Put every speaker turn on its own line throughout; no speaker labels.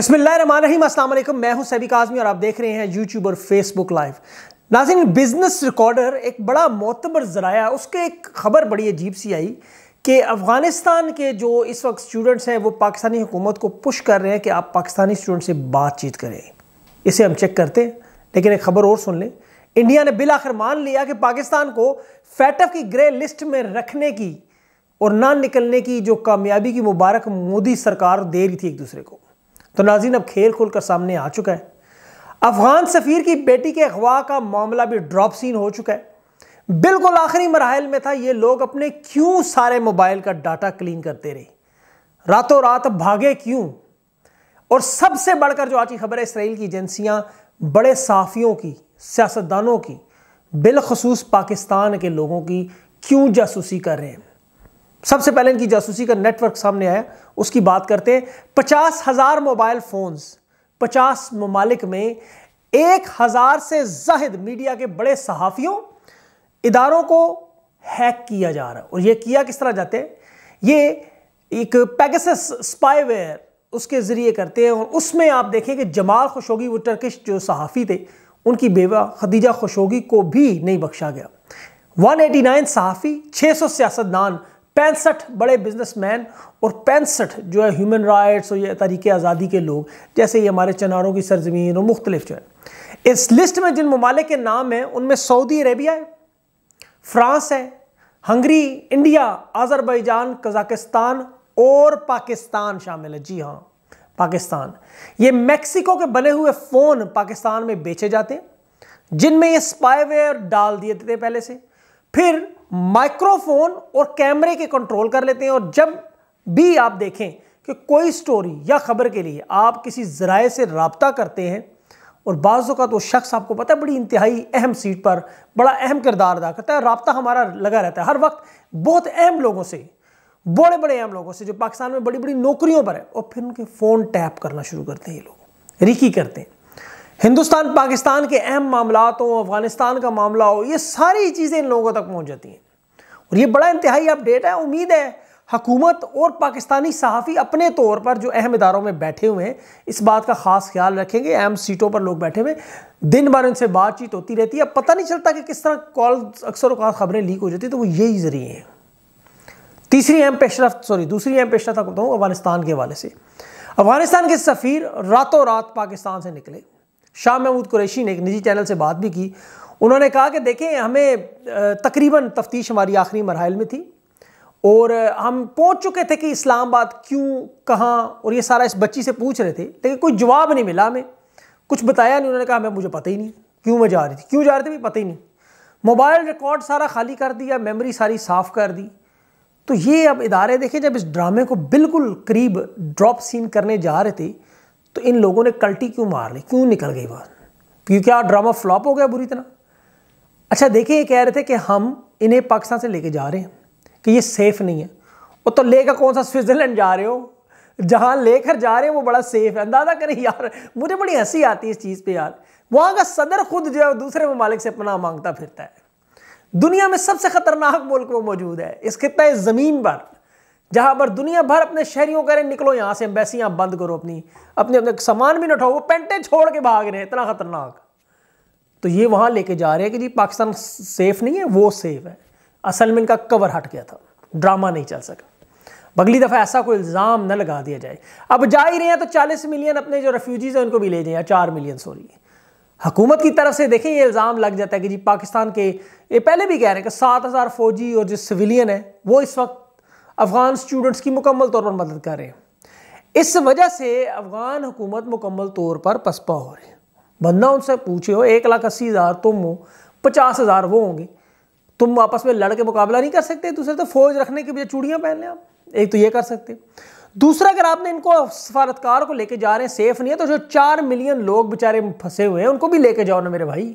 वालेकुम मैं हूं सैबिक आजमी और आप देख रहे हैं यूट्यूब और फेसबुक लाइव नाजिन बिजनेस रिकॉर्डर एक बड़ा मोतबर ज़राया उसके एक खबर बड़ी अजीब सी आई कि अफ़गानिस्तान के जो इस वक्त स्टूडेंट्स हैं वो पाकिस्तानी हुकूमत को पुश कर रहे हैं कि आप पाकिस्तानी स्टूडेंट से बातचीत करें इसे हम चेक करते हैं लेकिन एक खबर और सुन लें इंडिया ने बिल आखिर मान लिया कि पाकिस्तान को फैटफ की ग्रे लिस्ट में रखने की और ना निकलने की जो कामयाबी की मुबारक मोदी सरकार दे रही थी एक दूसरे को तो नाजीन अब खेल खुलकर कर सामने आ चुका है अफगान सफ़ीर की बेटी के अगवा का मामला भी ड्रॉप सीन हो चुका है बिल्कुल आखिरी मरहल में था ये लोग अपने क्यों सारे मोबाइल का डाटा क्लीन करते रहे रातों रात भागे क्यों और सबसे बढ़कर जो आज की खबर है इसराइल की एजेंसियां बड़े साफियों की सियासतदानों की बिलखसूस पाकिस्तान के लोगों की क्यों जासूसी कर रहे हैं सबसे पहले इनकी जासूसी का नेटवर्क सामने आया उसकी बात करते हैं पचास हजार मोबाइल फोन्स पचास ममालिक में एक हजार से जाहिद मीडिया के बड़े सहाफ़ियों इदारों को हैक किया जा रहा है और ये किया किस तरह जाते हैं ये एक पैगस स्पाईवेयर उसके ज़रिए करते हैं और उसमें आप देखें कि जमाल खुशोगी वो टर्किश जो सहाफ़ी थे उनकी बेवा खदीजा खुशोगी को भी नहीं बख्शा गया 189 सहाफ़ी 600 सियासतदान पैंसठ बड़े बिजनेसमैन और पैंसठ जो है ह्यूमन राइट्स और ये तरीके आज़ादी के लोग जैसे ये हमारे चनारों की सरजमीन और मुख्तलिफ जो है इस लिस्ट में जिन ममालिक के नाम हैं उनमें सऊदी अरेबिया है फ्रांस है हंगरी इंडिया आज़रबैजान कजाकिस्तान और पाकिस्तान शामिल है जी हाँ पाकिस्तान ये मैक्सिको के बने हुए फ़ोन पाकिस्तान में बेचे जाते हैं जिनमें ये स्पाईवेयर डाल दिए थे पहले से फिर माइक्रोफोन और कैमरे के कंट्रोल कर लेते हैं और जब भी आप देखें कि कोई स्टोरी या ख़बर के लिए आप किसी ज़राए से रबता करते हैं और बाज़ का वो शख्स आपको पता है बड़ी इंतहाई अहम सीट पर बड़ा अहम किरदार अदा करता है रबता हमारा लगा रहता है हर वक्त बहुत अहम लोगों से बड़े बड़े अहम लोगों से जो पाकिस्तान में बड़ी बड़ी नौकरियों पर है और फिर उनके फ़ोन टैप करना शुरू करते हैं ये लोग रिकी करते हैं हिंदुस्तान पाकिस्तान के अहम मामला हो अफगानिस्तान का मामला हो ये सारी चीज़ें इन लोगों तक पहुँच जाती हैं और ये बड़ा इंतहाई अपडेट है उम्मीद है हकूमत और पाकिस्तानी सहाफ़ी अपने तौर पर जो अहम इदारों में बैठे हुए हैं इस बात का खास ख्याल रखेंगे अहम सीटों पर लोग बैठे हुए दिन भर इनसे बातचीत होती रहती है अब पता नहीं चलता कि किस तरह कॉल अक्सर वक्त खबरें लीक हो जाती तो वो यही जरिए हैं तीसरी अहम पेशरफ सॉरी दूसरी अहम पेशरफ बताऊँ अफगानिस्तान के हवाले से अफगानिस्तान के सफ़ीर रातों रात पाकिस्तान से निकले शाह महमूद कुरैशी ने एक निजी चैनल से बात भी की उन्होंने कहा कि देखें हमें तकरीबन तफ्तीश हमारी आखिरी मरहल में थी और हम पहुंच चुके थे कि इस्लामाबाद क्यों कहाँ और ये सारा इस बच्ची से पूछ रहे थे लेकिन कोई जवाब नहीं मिला हमें कुछ बताया नहीं उन्होंने कहा मैं मुझे पता ही नहीं क्यों मैं जा रही थी क्यों जा रहे थे भी पता ही नहीं मोबाइल रिकॉर्ड सारा खाली कर दिया मेमोरी सारी साफ़ कर दी तो ये अब इदारे देखें जब इस ड्रामे को बिल्कुल करीब ड्रॉप सीन करने जा रहे थे तो इन लोगों ने कल्टी क्यों मार ली क्यों निकल गई बात क्योंकि क्या ड्रामा फ्लॉप हो गया बुरी तरह अच्छा देखिए ये कह रहे थे कि हम इन्हें पाकिस्तान से लेके जा रहे हैं कि ये सेफ़ नहीं है और तो लेकर कौन सा स्विट्ज़रलैंड जा रहे हो जहाँ लेकर जा रहे हैं वो बड़ा सेफ़ है अंदाज़ा करें यार मुझे बड़ी हंसी आती है इस चीज़ पे यार वहाँ का सदर खुद जो है दूसरे ममालिक से अपना मांगता फिरता है दुनिया में सबसे ख़तरनाक मुल्क वो मौजूद है इस है ज़मीन पर जहां पर दुनिया भर अपने शहरियों कह रहे निकलो यहां से एम्बेसियाँ बंद करो अपनी अपने अपने सामान भी न उठाओ वो पेंटे छोड़ के भाग रहे हैं इतना ख़तरनाक तो ये वहां लेके जा रहे हैं कि जी पाकिस्तान सेफ़ नहीं है वो सेफ़ है असल में इनका कवर हट गया था ड्रामा नहीं चल सका अगली दफ़ा ऐसा कोई इल्ज़ाम न लगा दिया जाए अब जा ही रहे हैं तो 40 मिलियन अपने जो रेफ्यूजीज़ हैं उनको भी ले जाए चार मिलियन सॉरी हुकूमत की तरफ से देखें ये इल्ज़ाम लग जाता है कि जी पाकिस्तान के ये पहले भी कह रहे हैं कि सात हज़ार फ़ौजी और जो सिविलियन है वो इस वक्त अफ़गान स्टूडेंट्स की मुकम्मल तौर पर मदद कर रहे हैं इस वजह से अफ़गान हुकूमत मुकम्मल तौर पर पसपा हो रही है बंदा उनसे पूछे हो एक लाख अस्सी हज़ार तुम हो पचास हज़ार वो होंगे तुम आपस में लड़ के मुकाबला नहीं कर सकते दूसरे तो फौज रखने के बजाय चूड़ियाँ पहन लें आप एक तो ये कर सकते दूसरा अगर आपने इनको सफारतकार को लेके जा रहे हैं सेफ नहीं है तो जो चार मिलियन लोग बेचारे फंसे हुए हैं उनको भी लेके जाओ ना मेरे भाई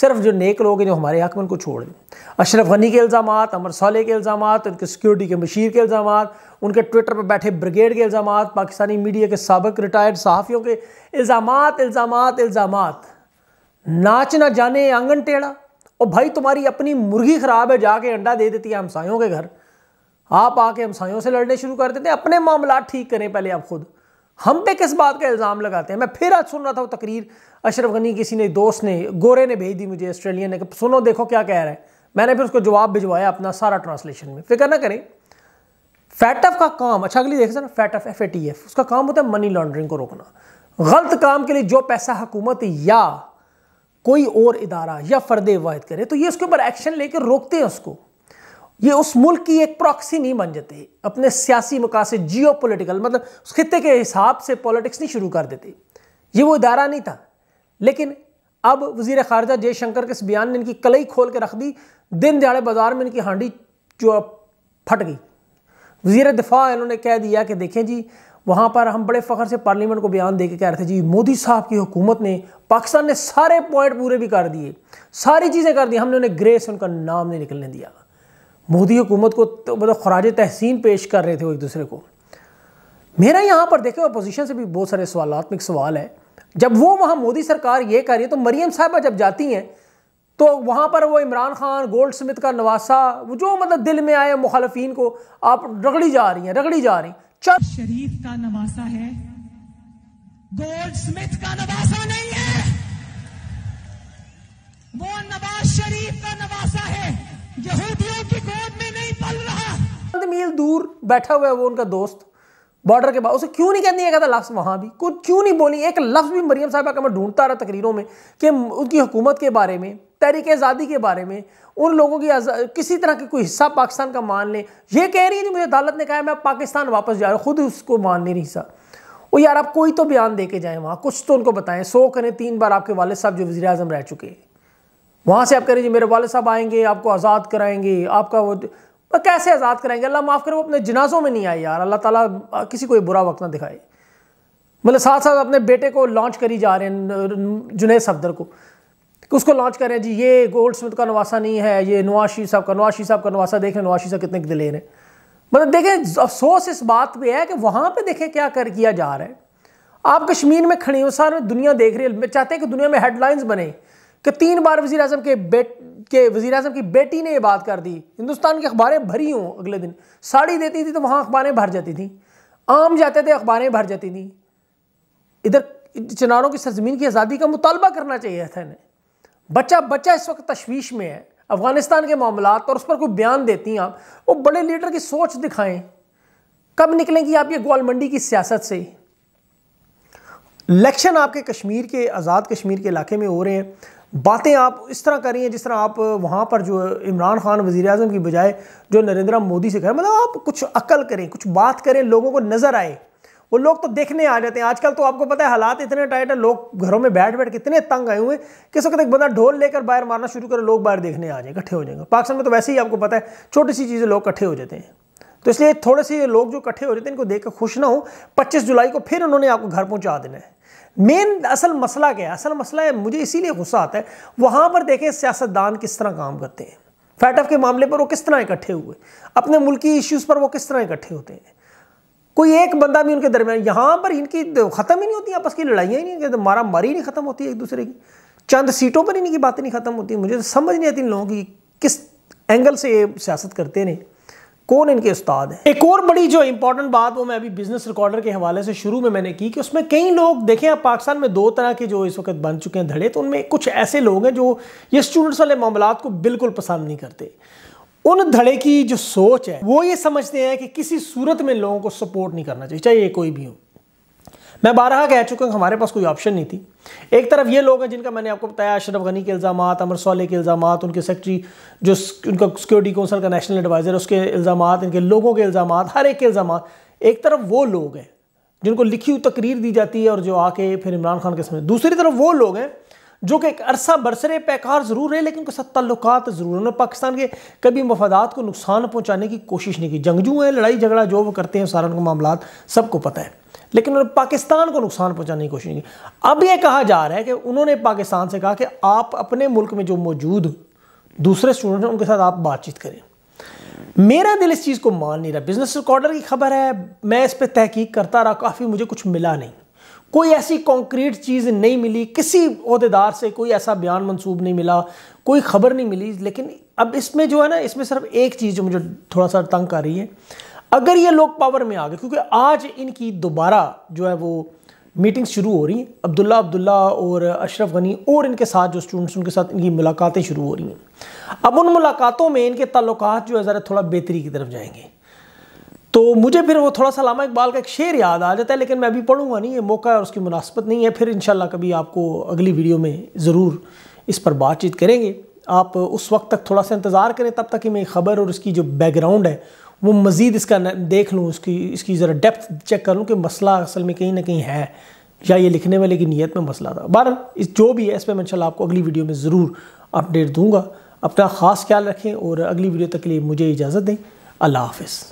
सिर्फ जो नेक लोग हैं जो हमारे हक में उनको छोड़ दें अशरफ गनी के इल्ज़ाम अमर सोले के इल्ज़ाम उनके सिक्योरिटी के मशीर के इल्ज़ाम उनके ट्विटर पर बैठे ब्रिगेड के इल्ज़ाम पाकिस्तानी मीडिया के सबक रिटायर्ड सहाफ़ियों के इल्ज़ाम इल्ज़ाम इल्ज़ाम नाच ना जाने आंगन टेढ़ा और भाई तुम्हारी अपनी मुर्गी ख़राब है जाके अंडा दे देती है हमसायों के घर आप आके हमसायों से लड़ने शुरू कर देते अपने मामला ठीक करें पहले आप खुद हम पे किस बात का इल्ज़ाम लगाते हैं मैं फिर आज सुन रहा था वो तकरीर अशरफ गनी किसी ने दोस्त ने गोरे ने भेज दी मुझे ऑस्ट्रेलिया ने कि सुनो देखो क्या कह रहा है मैंने फिर उसको जवाब भिजवाया अपना सारा ट्रांसलेशन में फिक्र ना करें फैटफ का काम अच्छा अगली देखें sir FATF F A T F उसका काम होता है मनी लॉन्ड्रिंग को रोकना गलत काम के लिए जो पैसा हुकूमत या कोई और इदारा या फर्द वायद करे तो ये उसके ऊपर एक्शन लेकर रोकते हैं उसको ये उस मुल्क की एक प्रॉक्सी नहीं बन जाते अपने सियासी मकासद जियो पोलिटिकल मतलब उस खत्े के हिसाब से पॉलिटिक्स नहीं शुरू कर देते ये वो इदारा नहीं था लेकिन अब वजीर खारजा जयशंकर के इस बयान ने इनकी कलई खोल के रख दी दिन दिहाड़े बाजार में इनकी हांडी जो फट गई वजीर दिफा इन्होंने कह दिया कि देखें जी वहाँ पर हम बड़े फ़ख्र से पार्लियामेंट को बयान दे के कह रहे थे जी मोदी साहब की हुकूमत ने पाकिस्तान ने सारे पॉइंट पूरे भी कर दिए सारी चीज़ें कर दी हमने उन्हें ग्रेस उनका नाम नहीं निकलने दिया मोदी हुकूमत को तो मतलब खराज तहसीन पेश कर रहे थे वो एक दूसरे को मेरा यहाँ पर देखे अपोजिशन से भी बहुत सारे सवालात्मक सवाल है जब वो वहाँ मोदी सरकार ये कर रही है तो मरीम साहबा जब जाती हैं तो वहाँ पर वो इमरान खान गोल्ड स्मिथ का नवासा वो जो मतलब दिल में आए मुखालफी को आप रगड़ी जा रही हैं रगड़ी जा रही चल शरीफ का नवासा है गोल्ड स्मिथ का नवासा नहीं है वो नवाज शरीफ का नवासा है यहूदियों की गोद में नहीं पल रहा मील दूर बैठा हुआ है वो उनका दोस्त बॉर्डर के बाद उसे क्यों नहीं कहती था लफ्ज़ वहाँ भी कुछ क्यों नहीं बोली एक लफ्ज़ भी मरीम साहबा का मैं ढूंढता रहा तकरीरों में कि उनकी हुकूमत के बारे में तहरीक आज़ादी के बारे में उन लोगों की किसी तरह की कोई हिस्सा पाकिस्तान का मान लें ये कह रही है जी मुझे अदालत ने कहा मैं पाकिस्तान वापस जा रहा हूँ खुद उसको मान ले रही हिस्सा वो यार आप कोई तो बयान दे के जाए वहाँ कुछ तो उनको बताएं सो करें तीन बार आपके वाले साहब जो वजी अजम रह चुके हैं वहाँ से आप कह रहे जी मेरे वाले साहब आएंगे आपको आज़ाद कराएंगे आपका वो कैसे आज़ाद कराएंगे अल्लाह माफ़ करे वो अपने जनाजों में नहीं आए यार अल्लाह ताला किसी को बुरा वक्त ना दिखाए मतलब साथ साथ अपने बेटे को लॉन्च करी जा रहे हैं जुनेद सफदर को उसको लॉन्च कर रहे हैं जी ये गोल्ड स्मिथ का नवासा नहीं है ये नवाशी साहब का नवाशी साहब का नवासा देखें नवाशी साहब कितने दिलेर हैं मतलब देखें अफसोस इस बात पे है कि वहाँ पे देखें क्या कर किया जा रहा है आप कश्मीर में खड़े हो सारे दुनिया देख रही है चाहते हैं कि दुनिया में हेडलाइंस बने कि तीन बार वजी अजम के बेट के वजी अजम की बेटी ने यह बात कर दी हिंदुस्तान की अखबारें भरी हों अगले दिन साड़ी देती थी तो वहाँ अखबारें भर जाती थी आम जाते थे अखबारें भर जाती थी इधर चनारों की सरजमीन की आज़ादी का मुतालबा करना चाहिए था इन्हें बच्चा बच्चा इस वक्त तशवीश में है अफगानिस्तान के मामला और उस पर कोई बयान देती हैं आप वो बड़े लीडर की सोच दिखाएं कब निकलेंगी आप ये ग्वाल मंडी की सियासत से इलेक्शन आपके कश्मीर के आज़ाद कश्मीर के इलाके में हो रहे हैं बातें आप इस तरह करिए जिस तरह आप वहाँ पर जो इमरान खान वज़ी अजम की बजाय जो नरेंद्र मोदी से करें मतलब आप कुछ अकल करें कुछ बात करें लोगों को नज़र आए वो लोग तो देखने आ जाते हैं आजकल तो आपको पता है हालात इतने टाइट है लोग घरों में बैठ बैठ के इतने तंग आए हुए हैं कि इस वक्त एक बंदा ढोल लेकर बाहर मारना शुरू करे लोग बाहर देखने आ जाए इकट्ठे हो जाएंगे पाकिस्तान में तो वैसे ही आपको पता है छोटी सी चीज़ें लोग इकट्ठे हो जाते हैं तो इसलिए थोड़े से लोग जो इकट्ठे हो जाते हैं इनको देख कर खुश ना हो पच्चीस जुलाई को फिर उन्होंने आपको घर पहुँचा देना है मेन असल मसला क्या है असल मसला है मुझे इसीलिए गुस्सा आता है वहाँ पर देखें सियासतदान किस तरह काम करते हैं फैटअप के मामले पर वो किस तरह इकट्ठे हुए अपने मुल्की इश्यूज़ पर वो किस तरह इकट्ठे होते हैं कोई एक बंदा भी उनके दरमियान यहाँ पर इनकी ख़त्म ही नहीं होती आपस की लड़ाइयाँ ही नहीं होती मारा मारी नहीं ख़त्म होती एक दूसरे की चंद सीटों पर इनकी बातें नहीं ख़त्म होती मुझे समझ नहीं आती इन लोगों की किस एंगल से ये सियासत करते नहीं कौन इनके उस्ताद हैं एक और बड़ी जो इंपॉर्टेंट बात वो मैं अभी बिजनेस रिकॉर्डर के हवाले से शुरू में मैंने की कि उसमें कई लोग देखें आप पाकिस्तान में दो तरह के जो इस वक्त बन चुके हैं धड़े तो उनमें कुछ ऐसे लोग हैं जो ये स्टूडेंट्स वाले मामला को बिल्कुल पसंद नहीं करते उन धड़े की जो सोच है वो ये समझते हैं कि किसी सूरत में लोगों को सपोर्ट नहीं करना चाहिए चाहे ये कोई भी हो मैं बारह कह चुका हूँ हमारे पास कोई ऑप्शन नहीं थी एक तरफ ये लोग हैं जिनका मैंने आपको बताया अशरफ गनी के इल्ज़ाम अमर सोले के इल्ज़ाम उनके सेक्रेटरी जो उनका सिक्योरिटी काउंसिल का नेशनल एडवाइज़र उसके इल्ज़ाम इनके लोगों के इल्ज़ाम हर एक के इल्ज़ाम एक तरफ वो लोग हैं जिनको लिखी हुई तकरीर दी जाती है और जो आके फिर इमरान खान के समय दूसरी तरफ वो लोग हैं जो कि एक अरसा बरसरे पैकार ज़रूर है लेकिन उनके साथ तल्लुकात ज़रूर उन्होंने पाकिस्तान के कभी मफादात को नुकसान पहुँचाने की कोशिश नहीं की जंगजू हैं लड़ाई झगड़ा जो वो करते हैं सारा उनके मामला सबको पता है लेकिन उन्होंने पाकिस्तान को नुकसान पहुंचाने की कोशिश की अब यह कहा जा रहा है कि उन्होंने पाकिस्तान से कहा कि आप अपने मुल्क में जो मौजूद दूसरे स्टूडेंट हैं उनके साथ आप बातचीत करें मेरा दिल इस चीज़ को मान नहीं रहा बिजनेस रिकॉर्डर की खबर है मैं इस पर तहकीक करता रहा काफ़ी मुझे कुछ मिला नहीं कोई ऐसी कॉन्क्रीट चीज़ नहीं मिली किसी अहदेदार से कोई ऐसा बयान मंसूब नहीं मिला कोई खबर नहीं मिली लेकिन अब इसमें जो है ना इसमें सिर्फ एक चीज़ जो मुझे थोड़ा सा तंग कर रही है अगर ये लोग पावर में आ गए क्योंकि आज इनकी दोबारा जो है वो मीटिंग्स शुरू हो रही हैं अब्दुल्ला अब्दुल्ला और अशरफ गनी और इनके साथ जो स्टूडेंट्स उनके साथ इनकी मुलाकातें शुरू हो रही हैं अब उन मुलाकातों में इनके ताल्लुक जो है ज़रा थोड़ा बेहतरी की तरफ जाएंगे तो मुझे फिर वो थोड़ा सा लामा इकबाल का एक शेर याद आ जाता है लेकिन मैं अभी पढ़ूंगा नहीं ये मौका है और उसकी मुनासबत नहीं है फिर इन कभी आपको अगली वीडियो में ज़रूर इस पर बातचीत करेंगे आप उस वक्त तक थोड़ा सा इंतज़ार करें तब तक कि मैं खबर और उसकी जो बैकग्राउंड है वो मज़ीद इसका देख लूँ उसकी इसकी ज़रा डेप्थ चेक कर लूँ कि मसला असल में कहीं ना कहीं है या ये लिखने वाले की नीयत में मसला था बहर इस जो भी है इस पर मैं इंशाल्लाह आपको अगली वीडियो में ज़रूर अपडेट दूँगा अपना ख़ास ख्याल रखें और अगली वीडियो तक के लिए मुझे इजाज़त दें अल्लाह हाफ